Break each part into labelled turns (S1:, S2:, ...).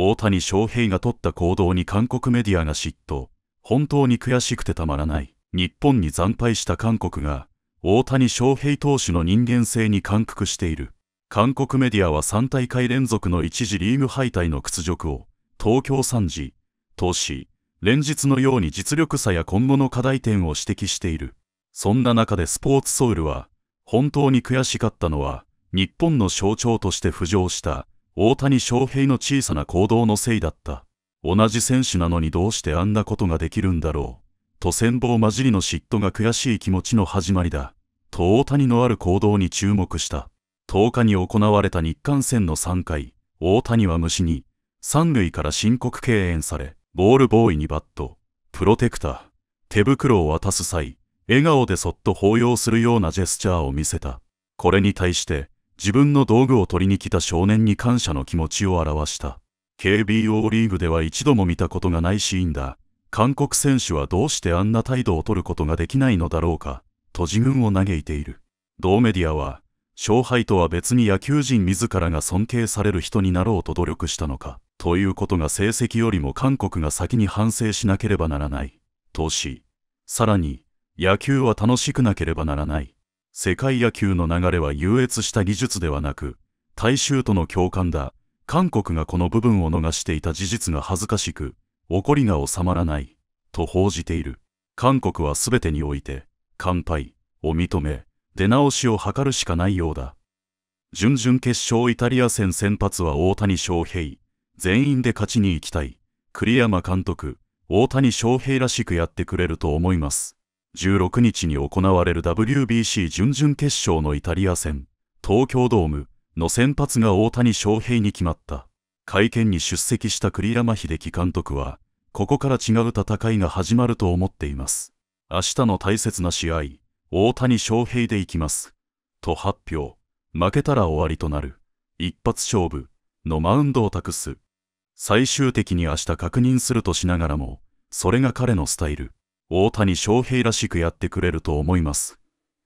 S1: 大谷翔平が取った行動に韓国メディアが嫉妬本当に悔しくてたまらない日本に惨敗した韓国が大谷翔平投手の人間性に感服している韓国メディアは3大会連続の一次リーグ敗退の屈辱を東京3時投資連日のように実力差や今後の課題点を指摘しているそんな中でスポーツソウルは本当に悔しかったのは日本の象徴として浮上した大谷翔平の小さな行動のせいだった。同じ選手なのにどうしてあんなことができるんだろう。と戦望交じりの嫉妬が悔しい気持ちの始まりだ。と大谷のある行動に注目した。10日に行われた日韓戦の3回、大谷は虫に、3塁から申告敬遠され、ボールボーイにバット、プロテクター、手袋を渡す際、笑顔でそっと抱擁するようなジェスチャーを見せた。これに対して、自分の道具を取りに来た少年に感謝の気持ちを表した。KBO リーグでは一度も見たことがないシーンだ。韓国選手はどうしてあんな態度を取ることができないのだろうか、と自分を嘆いている。同メディアは、勝敗とは別に野球人自らが尊敬される人になろうと努力したのか、ということが成績よりも韓国が先に反省しなければならない、とし、さらに、野球は楽しくなければならない、世界野球の流れは優越した技術ではなく、大衆との共感だ。韓国がこの部分を逃していた事実が恥ずかしく、怒りが収まらない、と報じている。韓国は全てにおいて、乾杯を認め、出直しを図るしかないようだ。準々決勝イタリア戦先発は大谷翔平。全員で勝ちに行きたい。栗山監督、大谷翔平らしくやってくれると思います。16日に行われる WBC 準々決勝のイタリア戦、東京ドームの先発が大谷翔平に決まった。会見に出席した栗山秀樹監督は、ここから違う戦いが始まると思っています。明日の大切な試合、大谷翔平で行きます。と発表。負けたら終わりとなる。一発勝負のマウンドを託す。最終的に明日確認するとしながらも、それが彼のスタイル。大谷翔平らしくやってくれると思います。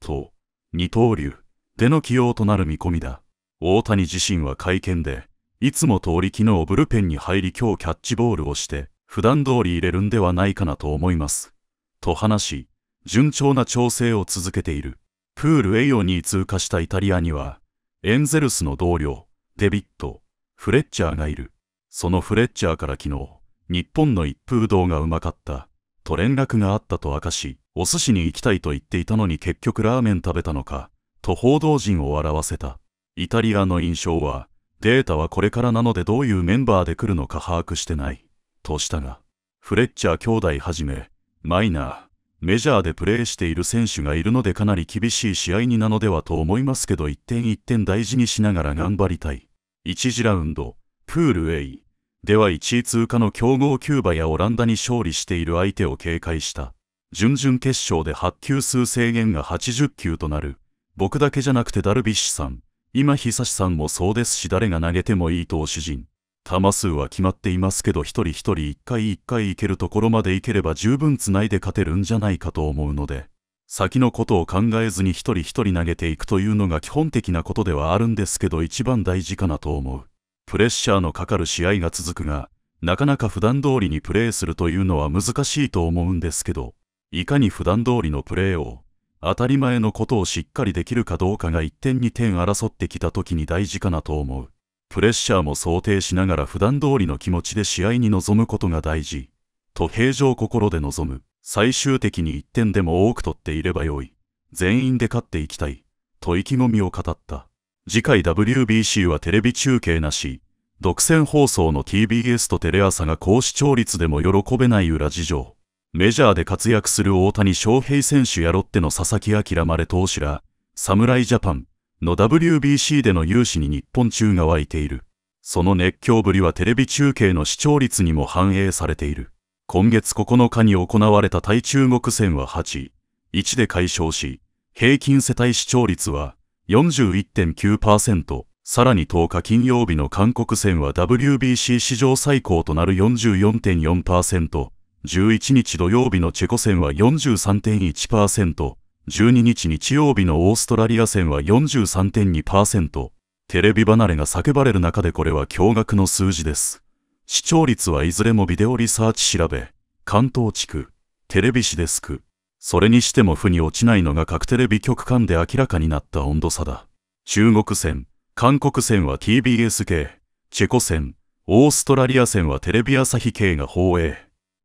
S1: と、二刀流での起用となる見込みだ。大谷自身は会見で、いつも通り昨日ブルペンに入り今日キャッチボールをして、普段通り入れるんではないかなと思います。と話し、順調な調整を続けている。プール A4 に通過したイタリアには、エンゼルスの同僚、デビット、フレッチャーがいる。そのフレッチャーから昨日、日本の一風堂がうまかった。と連絡があったと明かし、お寿司に行きたいと言っていたのに結局ラーメン食べたのか、と報道陣を笑わせた。イタリアの印象は、データはこれからなのでどういうメンバーで来るのか把握してない、としたが、フレッチャー兄弟はじめ、マイナー、メジャーでプレーしている選手がいるのでかなり厳しい試合になのではと思いますけど一点一点大事にしながら頑張りたい。1次ラウンド、プール A、では1位通過の強豪キューバやオランダに勝利している相手を警戒した。準々決勝で8球数制限が80球となる。僕だけじゃなくてダルビッシュさん、今久志さんもそうですし誰が投げてもいい投手陣。球数は決まっていますけど一人一人一回一回いけるところまでいければ十分つないで勝てるんじゃないかと思うので、先のことを考えずに一人一人投げていくというのが基本的なことではあるんですけど一番大事かなと思う。プレッシャーのかかる試合が続くが、なかなか普段通りにプレーするというのは難しいと思うんですけど、いかに普段通りのプレーを、当たり前のことをしっかりできるかどうかが一点二点争ってきた時に大事かなと思う。プレッシャーも想定しながら普段通りの気持ちで試合に臨むことが大事。と平常心で臨む。最終的に一点でも多く取っていればよい。全員で勝っていきたい。と意気込みを語った。次回 WBC はテレビ中継なし、独占放送の TBS とテレ朝が高視聴率でも喜べない裏事情。メジャーで活躍する大谷翔平選手やロッテの佐々木明まで投手ら、侍ジャパンの WBC での有志に日本中が湧いている。その熱狂ぶりはテレビ中継の視聴率にも反映されている。今月9日に行われた対中国戦は8、1で解消し、平均世帯視聴率は41.9%、さらに10日金曜日の韓国戦は WBC 史上最高となる44.4%、11日土曜日のチェコ戦は43.1%、12日日曜日のオーストラリア戦は43.2%、テレビ離れが叫ばれる中でこれは驚愕の数字です。視聴率はいずれもビデオリサーチ調べ、関東地区、テレビ市デスク、それにしても負に落ちないのが各テレビ局間で明らかになった温度差だ。中国戦、韓国戦は TBS 系、チェコ戦、オーストラリア戦はテレビ朝日系が放映。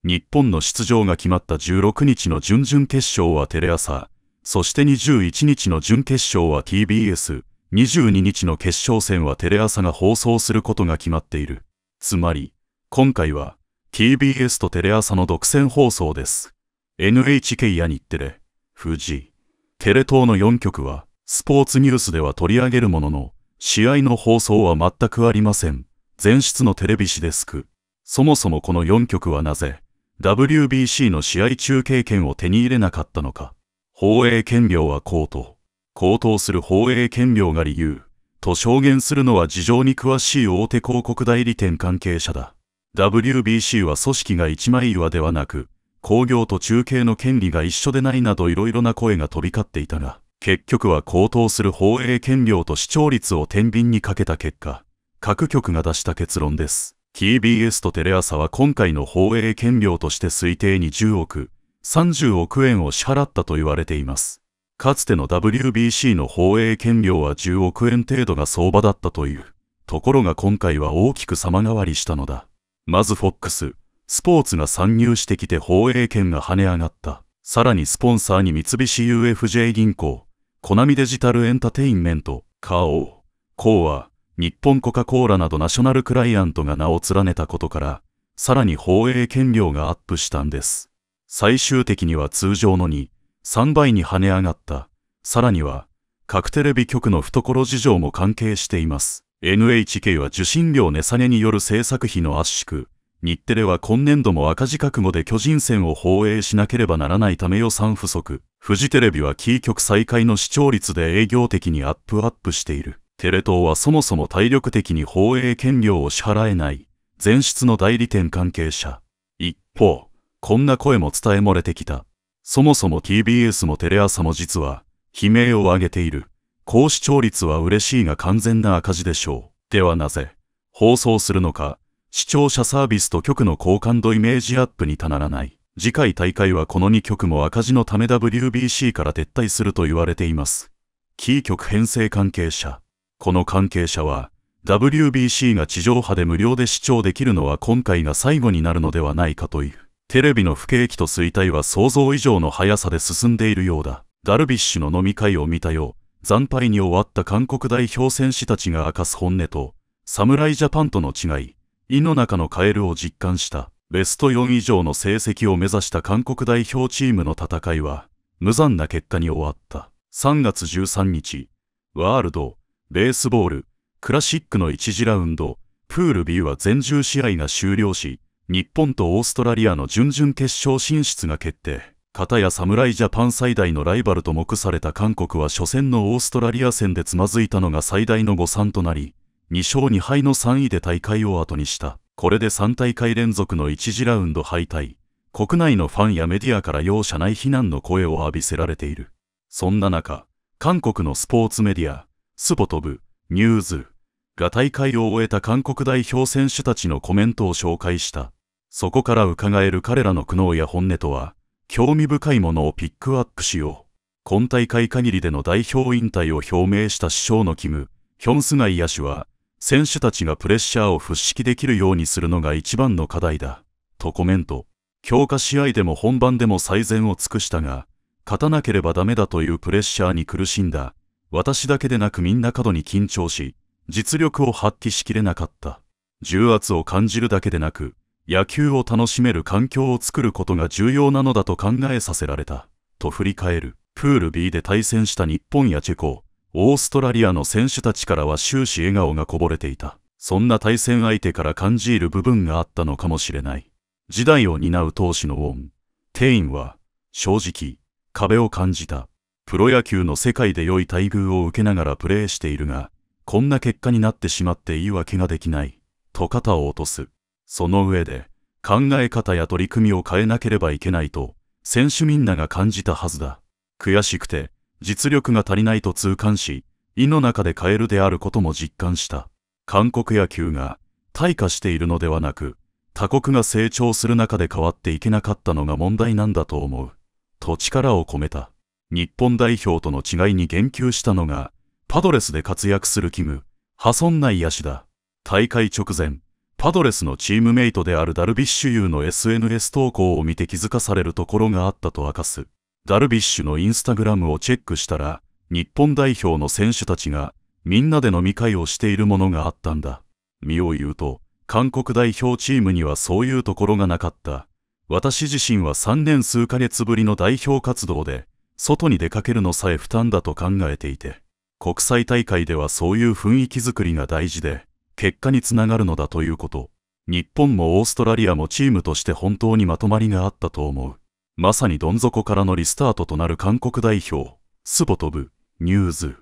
S1: 日本の出場が決まった16日の準々決勝はテレ朝、そして21日の準決勝は TBS、22日の決勝戦はテレ朝が放送することが決まっている。つまり、今回は TBS とテレ朝の独占放送です。NHK や日テレ、富士、テレ東の4局は、スポーツニュースでは取り上げるものの、試合の放送は全くありません。前室のテレビ誌デスク。そもそもこの4局はなぜ、WBC の試合中継権を手に入れなかったのか。放映権料は高騰。高騰する放映権料が理由。と証言するのは事情に詳しい大手広告代理店関係者だ。WBC は組織が一枚岩ではなく、工業と中継の権利が一緒でないなどいろいろな声が飛び交っていたが、結局は高騰する放映権料と視聴率を天秤にかけた結果、各局が出した結論です。TBS とテレ朝は今回の放映権料として推定に10億、30億円を支払ったと言われています。かつての WBC の放映権料は10億円程度が相場だったという。ところが今回は大きく様変わりしたのだ。まず FOX、スポーツが参入してきて放映権が跳ね上がった。さらにスポンサーに三菱 UFJ 銀行、コナミデジタルエンタテインメント、カオコーは、日本コカ・コーラなどナショナルクライアントが名を連ねたことから、さらに放映権料がアップしたんです。最終的には通常の2、3倍に跳ね上がった。さらには、各テレビ局の懐事情も関係しています。NHK は受信料値下げによる制作費の圧縮、日テレは今年度も赤字覚悟で巨人戦を放映しなければならないため予算不足。フジテレビはキー局再開の視聴率で営業的にアップアップしている。テレ東はそもそも体力的に放映権料を支払えない。前室の代理店関係者。一方、こんな声も伝え漏れてきた。そもそも TBS もテレ朝も実は、悲鳴を上げている。高視聴率は嬉しいが完全な赤字でしょう。ではなぜ、放送するのか、視聴者サービスと局の好感度イメージアップにたならない。次回大会はこの2局も赤字のため WBC から撤退すると言われています。キー局編成関係者。この関係者は、WBC が地上波で無料で視聴できるのは今回が最後になるのではないかという。テレビの不景気と衰退は想像以上の速さで進んでいるようだ。ダルビッシュの飲み会を見たよう、惨敗に終わった韓国代表選手たちが明かす本音と、侍ジャパンとの違い。胃の中のカエルを実感したベスト4以上の成績を目指した韓国代表チームの戦いは無残な結果に終わった3月13日ワールドベースボールクラシックの1次ラウンドプール B は全10試合が終了し日本とオーストラリアの準々決勝進出が決定片や侍ジャパン最大のライバルと目された韓国は初戦のオーストラリア戦でつまずいたのが最大の誤算となり2勝2敗の3位で大会を後にした。これで3大会連続の1次ラウンド敗退。国内のファンやメディアから容赦ない非難の声を浴びせられている。そんな中、韓国のスポーツメディア、スポトブ、ニューズが大会を終えた韓国代表選手たちのコメントを紹介した。そこから伺える彼らの苦悩や本音とは、興味深いものをピックアップしよう。今大会限りでの代表引退を表明した師匠のキム・ヒョンスガイ野手は、選手たちがプレッシャーを払拭できるようにするのが一番の課題だ、とコメント。強化試合でも本番でも最善を尽くしたが、勝たなければダメだというプレッシャーに苦しんだ。私だけでなくみんな過度に緊張し、実力を発揮しきれなかった。重圧を感じるだけでなく、野球を楽しめる環境を作ることが重要なのだと考えさせられた。と振り返る。プール B で対戦した日本やチェコ、オーストラリアの選手たちからは終始笑顔がこぼれていた。そんな対戦相手から感じる部分があったのかもしれない。時代を担う投手のウォン、テインは、正直、壁を感じた。プロ野球の世界で良い待遇を受けながらプレーしているが、こんな結果になってしまって言い訳ができない、と肩を落とす。その上で、考え方や取り組みを変えなければいけないと、選手みんなが感じたはずだ。悔しくて、実力が足りないと痛感し、胃の中で変えるであることも実感した。韓国野球が退化しているのではなく、他国が成長する中で変わっていけなかったのが問題なんだと思う。と力を込めた。日本代表との違いに言及したのが、パドレスで活躍するキム、破損ない野手だ。大会直前、パドレスのチームメイトであるダルビッシュ有の SNS 投稿を見て気づかされるところがあったと明かす。ダルビッシュのインスタグラムをチェックしたら、日本代表の選手たちがみんなで飲み会をしているものがあったんだ。身を言うと、韓国代表チームにはそういうところがなかった。私自身は3年数ヶ月ぶりの代表活動で、外に出かけるのさえ負担だと考えていて、国際大会ではそういう雰囲気づくりが大事で、結果につながるのだということ。日本もオーストラリアもチームとして本当にまとまりがあったと思う。まさにどん底からのリスタートとなる韓国代表、スボトブ、ニューズ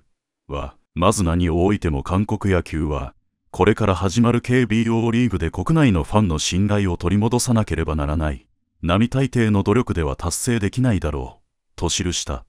S1: は、まず何をおいても韓国野球は、これから始まる KBO リーグで国内のファンの信頼を取り戻さなければならない、並大抵の努力では達成できないだろう、と記した。